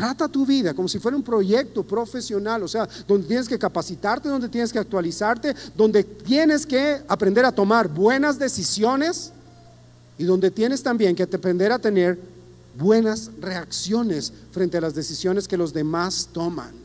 Trata tu vida como si fuera un proyecto profesional, o sea, donde tienes que capacitarte, donde tienes que actualizarte, donde tienes que aprender a tomar buenas decisiones y donde tienes también que aprender a tener buenas reacciones frente a las decisiones que los demás toman.